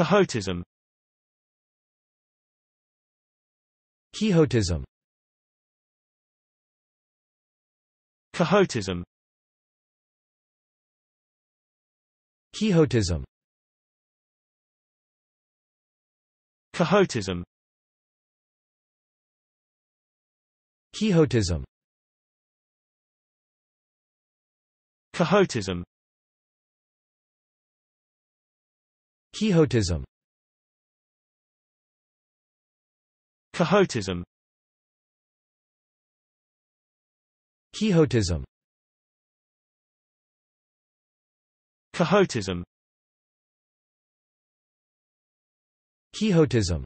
Quixotism Quixotism Quixotism Quixotism Quixotism Quixotism Quixotism Quixotism Quixotism Quixotism Quixotism Quixotism